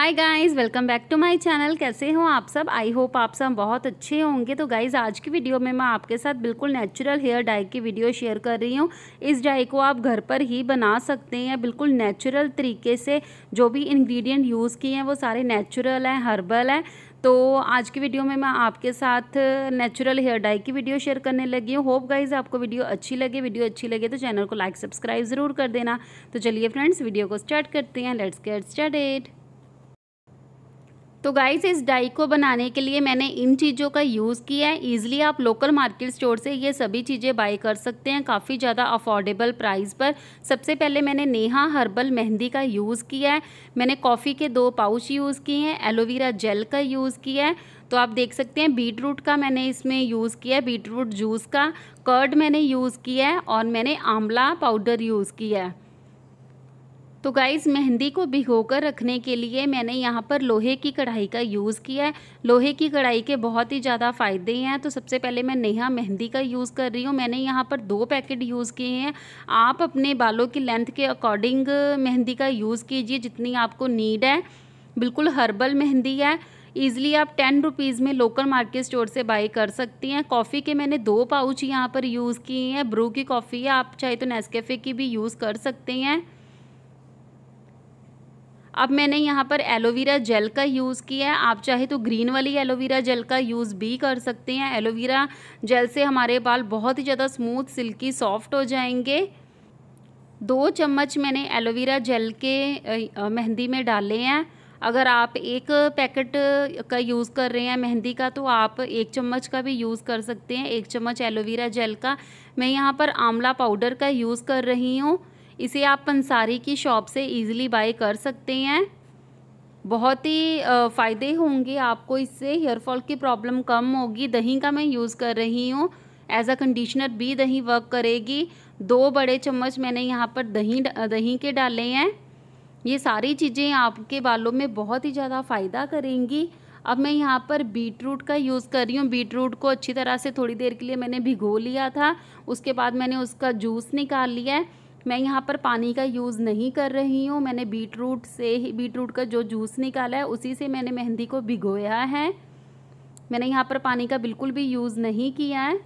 hi guys welcome back to my channel कैसे हो आप सब आई होप आप सब बहुत अच्छे होंगे तो गाइस आज की वीडियो में मैं आपके साथ बिल्कुल नेचुरल हेयर डाई की वीडियो शेयर कर रही हूँ इस डाई को आप घर पर ही बना सकते हैं बिल्कुल नेचुरल तरीके से जो भी इंग्रेडिएंट यूज़ किए हैं वो सारे नेचुरल हैं हर्बल हैं तो आज की वीडियो में मैं आपके साथ नेचुरल हेयर डाई की वीडियो शेयर करने लगी हूँ होप गाइज आपको वीडियो अच्छी लगे वीडियो अच्छी लगे तो चैनल को लाइक सब्सक्राइब ज़रूर कर देना तो चलिए फ्रेंड्स वीडियो को स्टार्ट करते हैं लेट्स गेट स्टार्टेड तो गाइस इस डाई को बनाने के लिए मैंने इन चीज़ों का यूज़ किया है ईजिली आप लोकल मार्केट स्टोर से ये सभी चीज़ें बाई कर सकते हैं काफ़ी ज़्यादा अफोर्डेबल प्राइस पर सबसे पहले मैंने नेहा हर्बल मेहंदी का यूज़ किया है मैंने कॉफ़ी के दो पाउच यूज़ किए हैं एलोवेरा जेल का यूज़ किया है तो आप देख सकते हैं बीट रूट का मैंने इसमें यूज़ किया है बीट रूट जूस का कर्ड मैंने यूज़ किया है और मैंने आंवला पाउडर यूज़ किया है तो गाइज़ मेहंदी को भिगोकर रखने के लिए मैंने यहाँ पर लोहे की कढ़ाई का यूज़ किया है लोहे की कढ़ाई के बहुत ही ज़्यादा फ़ायदे हैं तो सबसे पहले मैं नेहा मेहंदी का यूज़ कर रही हूँ मैंने यहाँ पर दो पैकेट यूज़ किए हैं आप अपने बालों की लेंथ के अकॉर्डिंग मेहंदी का यूज़ कीजिए जितनी आपको नीड है बिल्कुल हर्बल मेहंदी है ईज़िली आप टेन रुपीज़ में लोकल मार्केट स्टोर से बाई कर सकती हैं कॉफ़ी के मैंने दो पाउच यहाँ पर यूज़ किए हैं ब्रू की कॉफ़ी है आप चाहे तो नेस्कैफ़े की भी यूज़ कर सकते हैं अब मैंने यहाँ पर एलोवेरा जेल का यूज़ किया है आप चाहे तो ग्रीन वाली एलोवेरा जेल का यूज़ भी कर सकते हैं एलोवेरा जेल से हमारे बाल बहुत ही ज़्यादा स्मूथ सिल्की सॉफ्ट हो जाएंगे दो चम्मच मैंने एलोवेरा जेल के मेहंदी में डाले हैं अगर आप एक पैकेट का यूज़ कर रहे हैं मेहंदी का तो आप एक चम्मच का भी यूज़ कर सकते हैं एक चम्मच एलोवेरा जेल का मैं यहाँ पर आंवला पाउडर का यूज़ कर रही हूँ इसे आप पंसारी की शॉप से इजीली बाई कर सकते हैं बहुत ही फ़ायदे होंगे आपको इससे हेयर फॉल की प्रॉब्लम कम होगी दही का मैं यूज़ कर रही हूँ एज अ कंडीशनर भी दही वर्क करेगी दो बड़े चम्मच मैंने यहाँ पर दही दही के डाले हैं ये सारी चीज़ें आपके बालों में बहुत ही ज़्यादा फ़ायदा करेंगी अब मैं यहाँ पर बीट रूट का यूज़ कर रही हूँ बीट रूट को अच्छी तरह से थोड़ी देर के लिए मैंने भिगो लिया था उसके बाद मैंने उसका जूस निकाल लिया है मैं यहाँ पर पानी का यूज़ नहीं कर रही हूँ मैंने बीट रूट से ही बीट रूट का जो जूस निकाला है उसी से मैंने मेहंदी को भिगोया है मैंने यहाँ पर पानी का बिल्कुल भी यूज़ नहीं किया है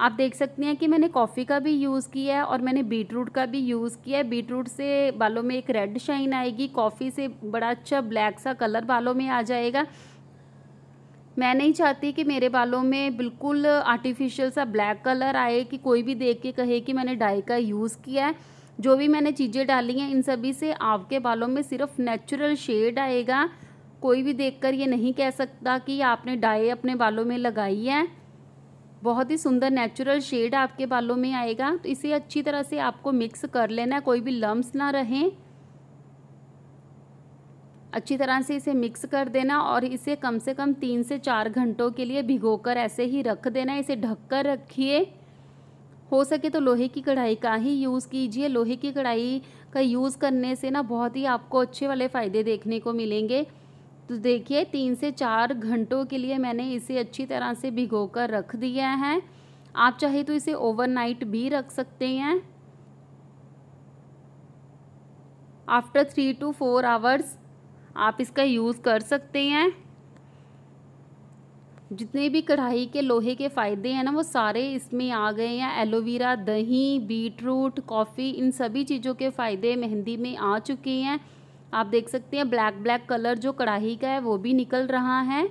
आप देख सकते हैं कि मैंने कॉफ़ी का भी यूज़ किया है और मैंने बीट रूट का भी यूज़ किया है बीट रूट से बालों में एक रेड शाइन आएगी कॉफ़ी से बड़ा अच्छा ब्लैक सा कलर बालों में आ जाएगा मैं नहीं चाहती कि मेरे बालों में बिल्कुल आर्टिफिशियल सा ब्लैक कलर आए कि कोई भी देख के कहे कि मैंने डाई का यूज़ किया है जो भी मैंने चीज़ें डाली हैं इन सभी से आपके बालों में सिर्फ नेचुरल शेड आएगा कोई भी देखकर ये नहीं कह सकता कि आपने डाई अपने बालों में लगाई है बहुत ही सुंदर नेचुरल शेड आपके बालों में आएगा तो इसे अच्छी तरह से आपको मिक्स कर लेना कोई भी लम्ब ना रहें अच्छी तरह से इसे मिक्स कर देना और इसे कम से कम तीन से चार घंटों के लिए भिगोकर ऐसे ही रख देना इसे ढक कर रखिए हो सके तो लोहे की कढ़ाई का ही यूज़ कीजिए लोहे की कढ़ाई का यूज़ करने से ना बहुत ही आपको अच्छे वाले फ़ायदे देखने को मिलेंगे तो देखिए तीन से चार घंटों के लिए मैंने इसे अच्छी तरह से भिगो कर रख दिया है आप चाहे तो इसे ओवरनाइट भी रख सकते हैं after three two four hours आप इसका यूज़ कर सकते हैं जितने भी कढ़ाई के लोहे के फ़ायदे हैं ना वो सारे इसमें आ गए हैं एलोवेरा दही बीट रूट कॉफ़ी इन सभी चीज़ों के फ़ायदे मेहंदी में आ चुके हैं आप देख सकते हैं ब्लैक ब्लैक कलर जो कढ़ाई का है वो भी निकल रहा है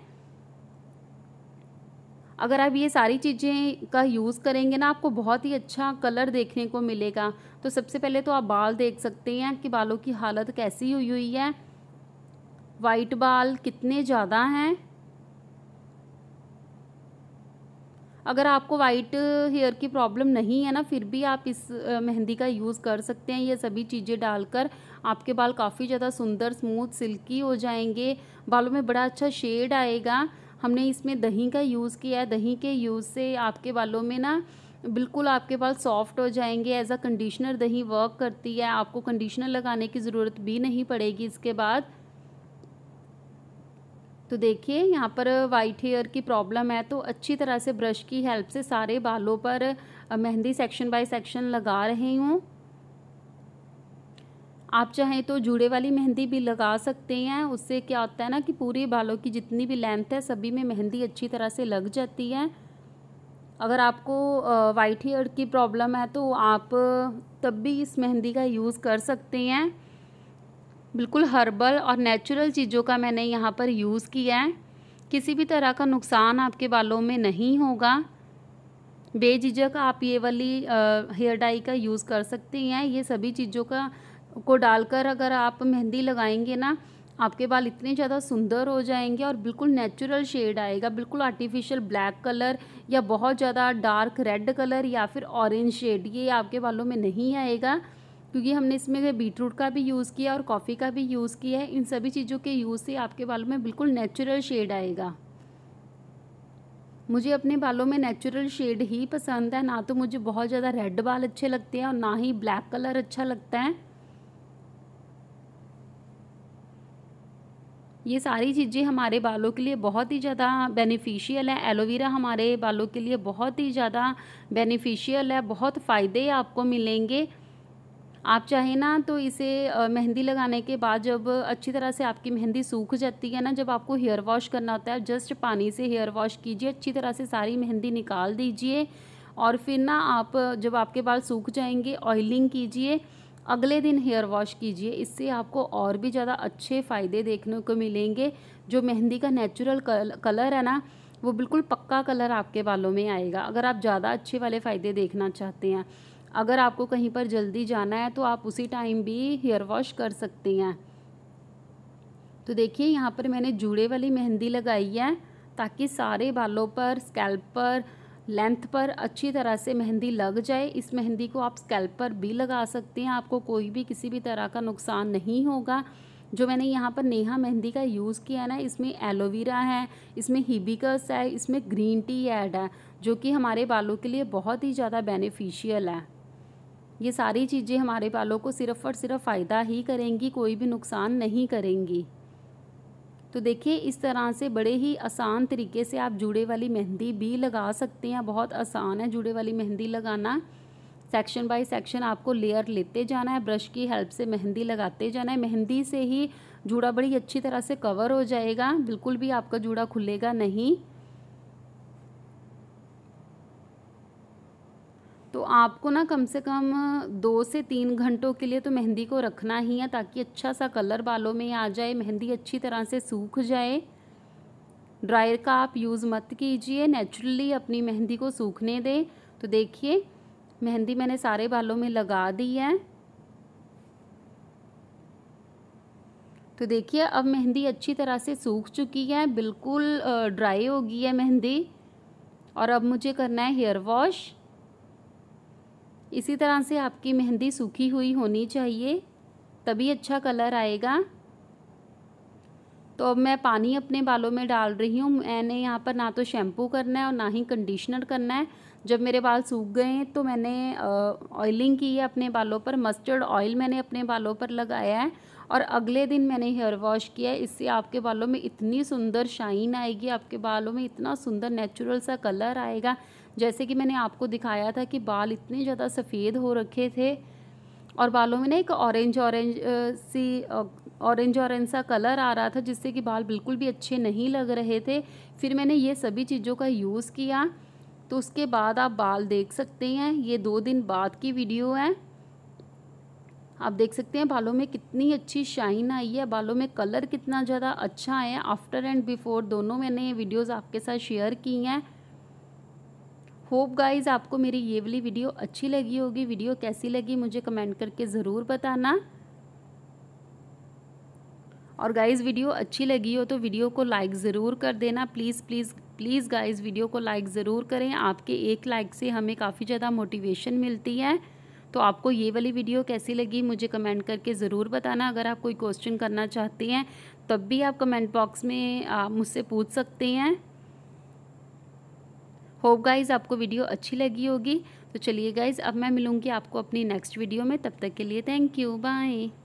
अगर आप ये सारी चीज़ें का यूज़ करेंगे ना आपको बहुत ही अच्छा कलर देखने को मिलेगा तो सबसे पहले तो आप बाल देख सकते हैं कि बालों की हालत कैसी हुई हुई है वाइट बाल कितने ज़्यादा हैं अगर आपको वाइट हेयर की प्रॉब्लम नहीं है ना फिर भी आप इस मेहंदी का यूज़ कर सकते हैं ये सभी चीज़ें डालकर आपके बाल काफ़ी ज़्यादा सुंदर स्मूथ सिल्की हो जाएंगे बालों में बड़ा अच्छा शेड आएगा हमने इसमें दही का यूज़ किया है दही के यूज़ से आपके बालों में ना बिल्कुल आपके बाल सॉफ्ट हो जाएंगे एज अ कंडीशनर दही वर्क करती है आपको कंडीशनर लगाने की ज़रूरत भी नहीं पड़ेगी इसके बाद तो देखिए यहाँ पर वाइट हेयर की प्रॉब्लम है तो अच्छी तरह से ब्रश की हेल्प से सारे बालों पर मेहंदी सेक्शन बाय सेक्शन लगा रही हूँ आप चाहें तो जूड़े वाली मेहंदी भी लगा सकते हैं उससे क्या होता है ना कि पूरे बालों की जितनी भी लेंथ है सभी में मेहंदी अच्छी तरह से लग जाती है अगर आपको वाइट हेयर की प्रॉब्लम है तो आप तब भी इस मेहंदी का यूज़ कर सकते हैं बिल्कुल हर्बल और नेचुरल चीज़ों का मैंने यहाँ पर यूज़ किया है किसी भी तरह का नुकसान आपके बालों में नहीं होगा बेझिझक आप ये वाली हेयर डाई का यूज़ कर सकते हैं ये सभी चीज़ों का को डालकर अगर आप मेहंदी लगाएंगे ना आपके बाल इतने ज़्यादा सुंदर हो जाएंगे और बिल्कुल नेचुरल शेड आएगा बिल्कुल आर्टिफिशियल ब्लैक कलर या बहुत ज़्यादा डार्क रेड कलर या फिर ऑरेंज शेड ये आपके बालों में नहीं आएगा क्योंकि हमने इसमें बीटरूट का भी यूज़ किया और कॉफ़ी का भी यूज़ किया है इन सभी चीज़ों के यूज़ से आपके बालों में बिल्कुल नेचुरल शेड आएगा मुझे अपने बालों में नेचुरल शेड ही पसंद है ना तो मुझे बहुत ज़्यादा रेड बाल अच्छे लगते हैं और ना ही ब्लैक कलर अच्छा लगता है ये सारी चीज़ें हमारे बालों के लिए बहुत ही ज़्यादा बेनिफिशियल है एलोवेरा हमारे बालों के लिए बहुत ही ज़्यादा बेनिफिशियल है बहुत फ़ायदे आपको मिलेंगे आप चाहे ना तो इसे मेहंदी लगाने के बाद जब अच्छी तरह से आपकी मेहंदी सूख जाती है ना जब आपको हेयर वॉश करना होता है जस्ट पानी से हेयर वॉश कीजिए अच्छी तरह से सारी मेहंदी निकाल दीजिए और फिर ना आप जब आपके बाल सूख जाएंगे ऑयलिंग कीजिए अगले दिन हेयर वॉश कीजिए इससे आपको और भी ज़्यादा अच्छे फ़ायदे देखने को मिलेंगे जो मेहंदी का नेचुरल कलर है ना वो बिल्कुल पक्का कलर आपके बालों में आएगा अगर आप ज़्यादा अच्छे वाले फ़ायदे देखना चाहते हैं अगर आपको कहीं पर जल्दी जाना है तो आप उसी टाइम भी हेयर वॉश कर सकती हैं तो देखिए यहाँ पर मैंने जूड़े वाली मेहंदी लगाई है ताकि सारे बालों पर स्कैल्प पर लेंथ पर अच्छी तरह से मेहंदी लग जाए इस मेहंदी को आप स्कैल्प पर भी लगा सकते हैं आपको कोई भी किसी भी तरह का नुकसान नहीं होगा जो मैंने यहाँ पर नेहा मेहंदी का यूज़ किया ना इसमें एलोवेरा है इसमें हिबिकस है इसमें ग्रीन टी ऐड है जो कि हमारे बालों के लिए बहुत ही ज़्यादा बेनिफिशियल है ये सारी चीज़ें हमारे बालों को सिर्फ़ और सिर्फ फ़ायदा ही करेंगी कोई भी नुकसान नहीं करेंगी तो देखिए इस तरह से बड़े ही आसान तरीके से आप जूड़े वाली मेहंदी भी लगा सकते हैं बहुत आसान है जुड़े वाली मेहंदी लगाना सेक्शन बाय सेक्शन आपको लेयर लेते जाना है ब्रश की हेल्प से मेहंदी लगाते जाना है मेहंदी से ही जूड़ा बड़ी अच्छी तरह से कवर हो जाएगा बिल्कुल भी आपका जूड़ा खुलेगा नहीं तो आपको ना कम से कम दो से तीन घंटों के लिए तो मेहंदी को रखना ही है ताकि अच्छा सा कलर बालों में आ जाए मेहंदी अच्छी तरह से सूख जाए ड्रायर का आप यूज़ मत कीजिए नेचुरली अपनी मेहंदी को सूखने दें तो देखिए मेहंदी मैंने सारे बालों में लगा दी है तो देखिए अब मेहंदी अच्छी तरह से सूख चुकी है बिल्कुल ड्राई हो गई है मेहंदी और अब मुझे करना है हेयर वॉश इसी तरह से आपकी मेहंदी सूखी हुई होनी चाहिए तभी अच्छा कलर आएगा तो अब मैं पानी अपने बालों में डाल रही हूँ मैंने यहाँ पर ना तो शैम्पू करना है और ना ही कंडीशनर करना है जब मेरे बाल सूख गए हैं तो मैंने ऑयलिंग की है अपने बालों पर मस्टर्ड ऑयल मैंने अपने बालों पर लगाया है और अगले दिन मैंने हेयर वॉश किया है इससे आपके बालों में इतनी सुंदर शाइन आएगी आपके बालों में इतना सुंदर नेचुरल सा कलर आएगा जैसे कि मैंने आपको दिखाया था कि बाल इतने ज़्यादा सफ़ेद हो रखे थे और बालों में ना एक ऑरेंज ऑरेंज सी ऑरेंज ऑरेंज सा कलर आ रहा था जिससे कि बाल बिल्कुल भी अच्छे नहीं लग रहे थे फिर मैंने ये सभी चीज़ों का यूज़ किया तो उसके बाद आप बाल देख सकते हैं ये दो दिन बाद की वीडियो है आप देख सकते हैं बालों में कितनी अच्छी शाइन आई है बालों में कलर कितना ज़्यादा अच्छा है आफ्टर एंड बिफोर दोनों मैंने ये वीडियोज़ आपके साथ शेयर की हैं होप गाइज आपको मेरी ये वाली वीडियो अच्छी लगी होगी वीडियो कैसी लगी मुझे कमेंट करके ज़रूर बताना और गाइज़ वीडियो अच्छी लगी हो तो वीडियो को लाइक ज़रूर कर देना please please please guys video को लाइक ज़रूर करें आपके एक लाइक से हमें काफ़ी ज़्यादा मोटिवेशन मिलती है तो आपको ये वाली वीडियो कैसी लगी मुझे कमेंट करके ज़रूर बताना अगर आप कोई क्वेश्चन करना चाहते हैं तब भी आप कमेंट बॉक्स में मुझसे पूछ सकते हैं होप गाइज़ आपको वीडियो अच्छी लगी होगी तो चलिए गाइज़ अब मैं मिलूँगी आपको अपनी नेक्स्ट वीडियो में तब तक के लिए थैंक यू बाय